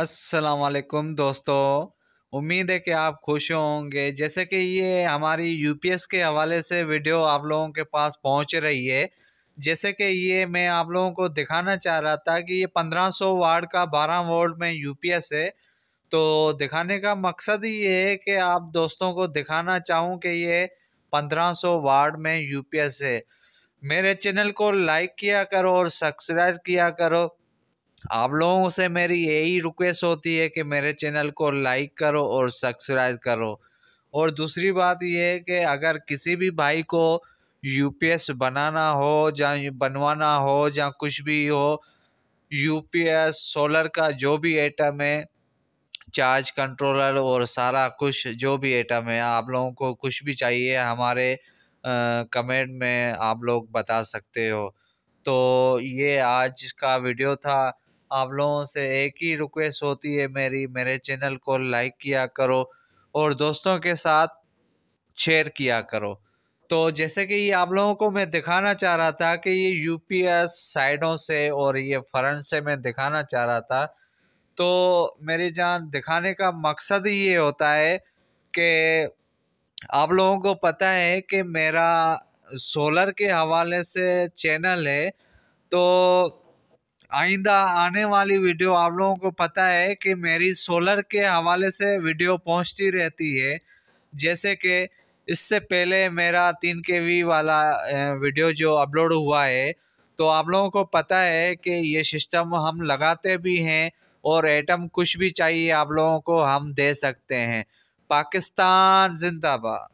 असलकुम दोस्तों उम्मीद है कि आप खुश होंगे जैसे कि ये हमारी एस के हवाले से वीडियो आप लोगों के पास पहुंच रही है जैसे कि ये मैं आप लोगों को दिखाना चाह रहा था कि ये 1500 वार्ड का 12 वोल्ट में एस है तो दिखाने का मकसद ये है कि आप दोस्तों को दिखाना चाहूँ कि ये 1500 वार्ड में एस है मेरे चैनल को लाइक किया करो और सब्सक्राइब किया करो आप लोगों से मेरी यही रिक्वेस्ट होती है कि मेरे चैनल को लाइक करो और सब्सक्राइब करो और दूसरी बात यह है कि अगर किसी भी भाई को यूपीएस बनाना हो या बनवाना हो या कुछ भी हो यूपीएस सोलर का जो भी आइटम है चार्ज कंट्रोलर और सारा कुछ जो भी आइटम है आप लोगों को कुछ भी चाहिए हमारे कमेंट में आप लोग बता सकते हो तो ये आज का वीडियो था आप लोगों से एक ही रिक्वेस्ट होती है मेरी मेरे चैनल को लाइक किया करो और दोस्तों के साथ शेयर किया करो तो जैसे कि ये आप लोगों को मैं दिखाना चाह रहा था कि ये यूपीएस साइडों से और ये फ्रंट से मैं दिखाना चाह रहा था तो मेरी जान दिखाने का मकसद ही ये होता है कि आप लोगों को पता है कि मेरा सोलर के हवाले से चैनल है तो आइंदा आने वाली वीडियो आप लोगों को पता है कि मेरी सोलर के हवाले से वीडियो पहुंचती रहती है जैसे कि इससे पहले मेरा तीन के वी वाला वीडियो जो अपलोड हुआ है तो आप लोगों को पता है कि ये सिस्टम हम लगाते भी हैं और एटम कुछ भी चाहिए आप लोगों को हम दे सकते हैं पाकिस्तान जिंदाबाद